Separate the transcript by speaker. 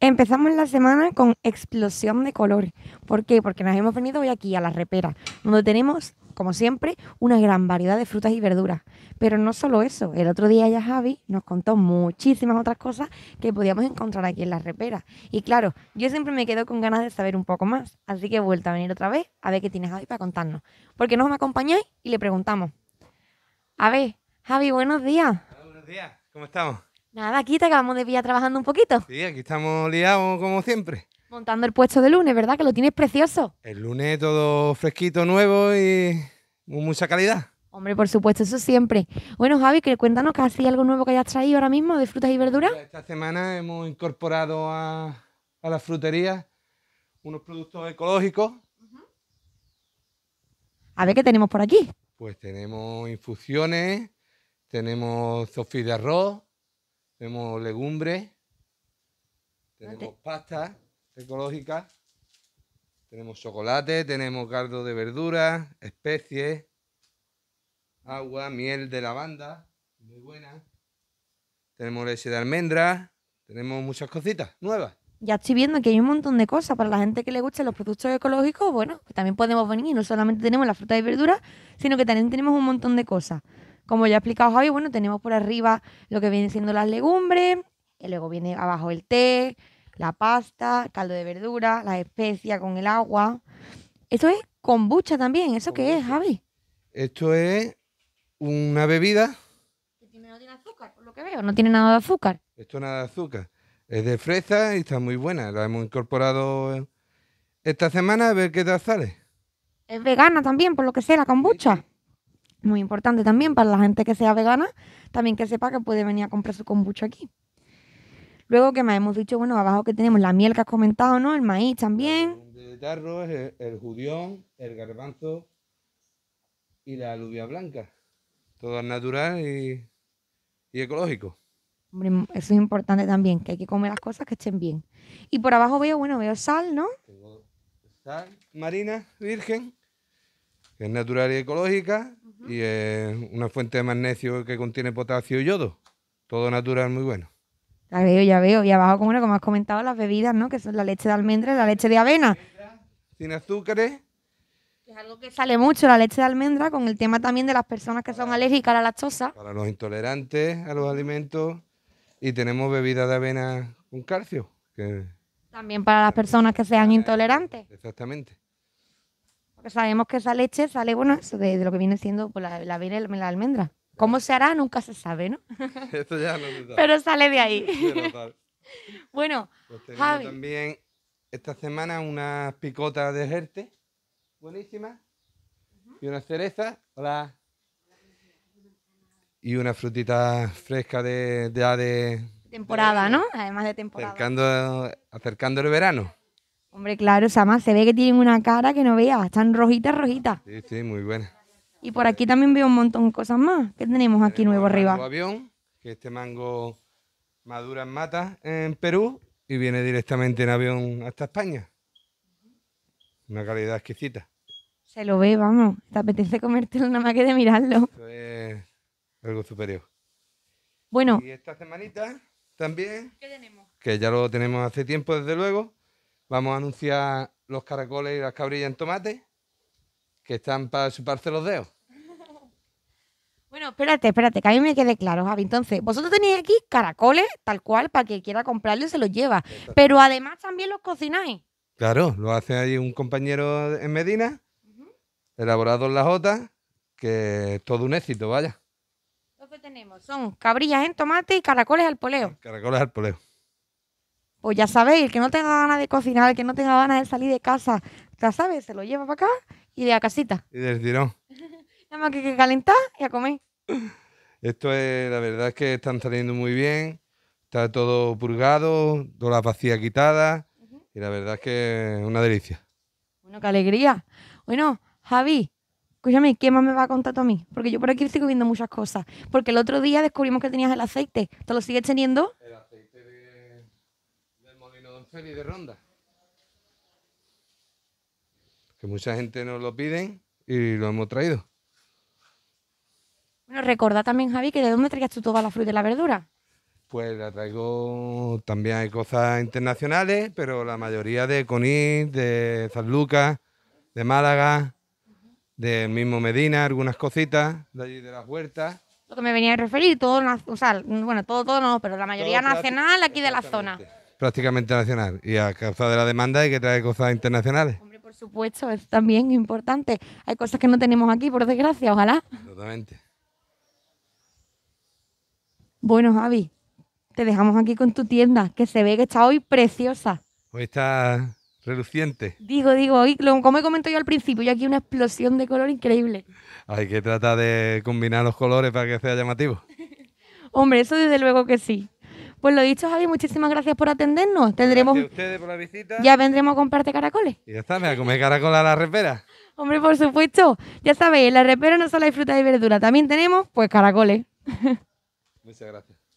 Speaker 1: Empezamos la semana con explosión de colores. ¿Por qué? Porque nos hemos venido hoy aquí a la repera, donde tenemos, como siempre, una gran variedad de frutas y verduras. Pero no solo eso, el otro día ya Javi nos contó muchísimas otras cosas que podíamos encontrar aquí en la repera. Y claro, yo siempre me quedo con ganas de saber un poco más, así que he vuelto a venir otra vez a ver qué tiene Javi para contarnos. Porque nos acompañáis y le preguntamos. A ver, Javi, buenos días.
Speaker 2: buenos días, ¿cómo estamos?
Speaker 1: Nada, aquí te acabamos de pillar trabajando un poquito. Sí,
Speaker 2: aquí estamos liados como siempre.
Speaker 1: Montando el puesto de lunes, ¿verdad? Que lo tienes precioso.
Speaker 2: El lunes todo fresquito, nuevo y mucha calidad.
Speaker 1: Hombre, por supuesto, eso siempre. Bueno, Javi, que cuéntanos casi algo nuevo que hayas traído ahora mismo de frutas y verduras. Pues esta
Speaker 2: semana hemos incorporado a, la frutería unos productos ecológicos.
Speaker 1: A ver qué tenemos por aquí.
Speaker 2: Pues tenemos infusiones, tenemos sofí de arroz, tenemos legumbres. Tenemos pastas ecológicas, Tenemos chocolate, tenemos caldo de verdura, especies, agua, miel de lavanda, muy buena. Tenemos leche de almendra, tenemos muchas cositas nuevas.
Speaker 1: Ya estoy viendo que hay un montón de cosas para la gente que le gusta los productos ecológicos. Bueno, pues también podemos venir y no solamente tenemos la fruta y verduras, sino que también tenemos un montón de cosas. Como ya ha explicado Javi, bueno, tenemos por arriba lo que vienen siendo las legumbres, y luego viene abajo el té, la pasta, caldo de verdura, las especias con el agua. Eso es kombucha también. ¿Eso qué es, Javi? Esto
Speaker 2: es una bebida. Que no
Speaker 1: tiene azúcar, por lo que veo. No tiene nada de azúcar.
Speaker 2: Esto nada de azúcar. Es de fresa y está muy buena. La hemos incorporado esta semana a ver qué tal sale.
Speaker 1: Es vegana también, por lo que sé, la kombucha. Muy importante también para la gente que sea vegana, también que sepa que puede venir a comprar su kombucha aquí. Luego que me hemos dicho, bueno, abajo que tenemos la miel que has comentado, ¿no? El maíz también.
Speaker 2: El tarro el, judión, el garbanzo y la alubia blanca. Todo natural y, y ecológico.
Speaker 1: eso es importante también, que hay que comer las cosas que estén bien. Y por abajo veo, bueno, veo sal, ¿no?
Speaker 2: sal marina virgen es natural y ecológica y es una fuente de magnesio que contiene potasio y yodo. Todo natural, muy bueno.
Speaker 1: Ya veo, ya veo. Y abajo, como, como has comentado, las bebidas, ¿no? Que son la leche de almendra y la leche de avena.
Speaker 2: Sin azúcares.
Speaker 1: Es algo que sale mucho, la leche de almendra, con el tema también de las personas que son alérgicas a la lactosa.
Speaker 2: Para los intolerantes a los alimentos. Y tenemos bebidas de avena con calcio.
Speaker 1: También para las personas que sean intolerantes.
Speaker 2: Exactamente.
Speaker 1: Porque sabemos que esa leche sale, bueno, de, lo que viene siendo pues, la, la la almendra. ¿Cómo se hará? Nunca se sabe, ¿no?
Speaker 2: Esto ya no Pero sale de ahí.
Speaker 1: bueno, pues
Speaker 2: también esta semana unas picotas de jerte, buenísimas, y unas cerezas, hola, y una frutita fresca de, de, de...
Speaker 1: Temporada, ¿no? Además de temporada.
Speaker 2: Acercando, acercando el verano.
Speaker 1: Hombre, claro, o sea, más se ve que tienen una cara que no veas, están rojitas, rojitas.
Speaker 2: Sí, sí, muy buenas.
Speaker 1: Y por aquí también veo un montón de cosas más. ¿Qué tenemos aquí nuevo arriba? Mango
Speaker 2: avión, que este mango madura en mata en Perú y viene directamente en avión hasta España. Una calidad exquisita.
Speaker 1: Se lo ve, vamos. Te apetece comértelo nada más que de mirarlo.
Speaker 2: Eso es algo superior. Bueno. Y esta semanita también. Que ya lo tenemos hace tiempo, desde luego. Vamos a anunciar los caracoles y las cabrillas en tomate, que están para chuparse los dedos.
Speaker 1: Bueno, espérate, espérate, que a mí me quede claro, Javi. Entonces, vosotros tenéis aquí caracoles, tal cual, para que quiera comprarlo se los lleva. Pero además también los cocináis. Claro,
Speaker 2: lo hace ahí un compañero en Medina, elaborado en las Jota, que es todo un éxito, vaya.
Speaker 1: Lo que tenemos son cabrillas en tomate y caracoles al poleo.
Speaker 2: Caracoles al poleo.
Speaker 1: Pues ya sabéis, el que no tenga ganas de cocinar, el que no tenga ganas de salir de casa, ya sabes, se lo lleva para acá y de a casita.
Speaker 2: Y del tirón.
Speaker 1: Nada más que, calentar y a comer.
Speaker 2: Esto es, la verdad es que están saliendo muy bien. Está todo purgado, todas las vacías quitadas. Y la verdad es que es una delicia.
Speaker 1: Bueno, qué alegría. Bueno, Javi, escúchame, ¿qué más me va a contar tú a mí? Porque yo por aquí estoy viendo muchas cosas. Porque el otro día descubrimos que tenías el aceite. ¿Te lo sigues teniendo?
Speaker 2: de Ronda. Que mucha gente nos lo piden y lo hemos traído.
Speaker 1: Bueno, recordad también, Javi, que de dónde traías tú toda la fruta y la verdura.
Speaker 2: Pues la traigo, también hay cosas internacionales, pero la mayoría de coní de San de Málaga, ...del mismo Medina, algunas cositas de allí de las huertas.
Speaker 1: Lo que me venía a referir, todo, o sea, bueno, todo, todo no, pero la mayoría nacional aquí de la zona
Speaker 2: prácticamente nacional. Y a causa de la demanda hay que traer cosas internacionales. Hombre,
Speaker 1: por supuesto, es también importante. Hay cosas que no tenemos aquí, por desgracia, ojalá. Totalmente. Bueno, Javi, te dejamos aquí con tu tienda, que se ve que está hoy preciosa.
Speaker 2: Hoy está reluciente.
Speaker 1: Digo, digo, como he comentado yo al principio, yo aquí una explosión de color increíble.
Speaker 2: Hay que tratar de combinar los colores para que sea llamativo.
Speaker 1: Hombre, eso desde luego que sí. Pues lo dicho, Javi, muchísimas gracias por atendernos. Tendremos... Ya vendremos a comprarte caracoles.
Speaker 2: Y ya está, me voy a comer caracol a la repera.
Speaker 1: Hombre, por supuesto. Ya sabéis, en la repera no solo hay fruta y verdura, también tenemos pues caracoles.
Speaker 2: Muchas gracias.